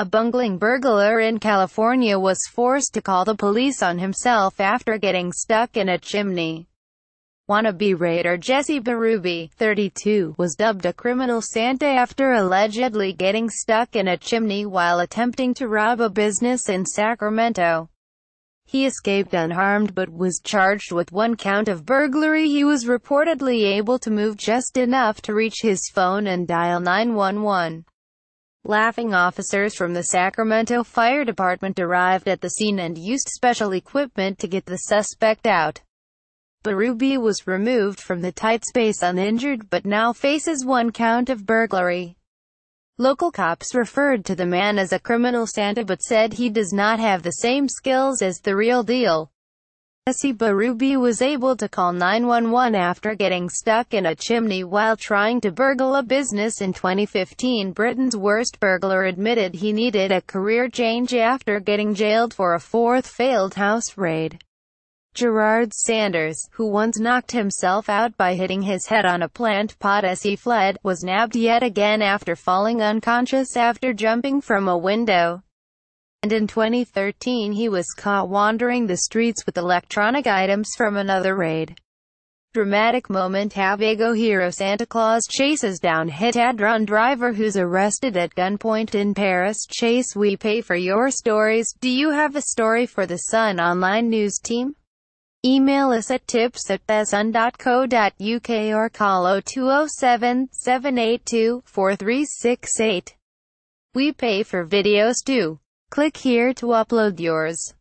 A bungling burglar in California was forced to call the police on himself after getting stuck in a chimney. Wannabe raider Jesse Berube, 32, was dubbed a criminal Santa after allegedly getting stuck in a chimney while attempting to rob a business in Sacramento. He escaped unharmed but was charged with one count of burglary. He was reportedly able to move just enough to reach his phone and dial 911. Laughing officers from the Sacramento Fire Department arrived at the scene and used special equipment to get the suspect out. Baruby was removed from the tight space uninjured but now faces one count of burglary. Local cops referred to the man as a criminal Santa but said he does not have the same skills as the real deal. Jesse Baruby was able to call 911 after getting stuck in a chimney while trying to burgle a business in 2015. Britain's worst burglar admitted he needed a career change after getting jailed for a fourth failed house raid. Gerard Sanders, who once knocked himself out by hitting his head on a plant pot as he fled, was nabbed yet again after falling unconscious after jumping from a window. And in 2013 he was caught wandering the streets with electronic items from another raid. Dramatic moment Havago hero Santa Claus chases down hit and run driver who's arrested at gunpoint in Paris. Chase we pay for your stories. Do you have a story for the Sun Online News team? Email us at tips at thesun.co.uk or call 0207-782-4368. We pay for videos too. Click here to upload yours.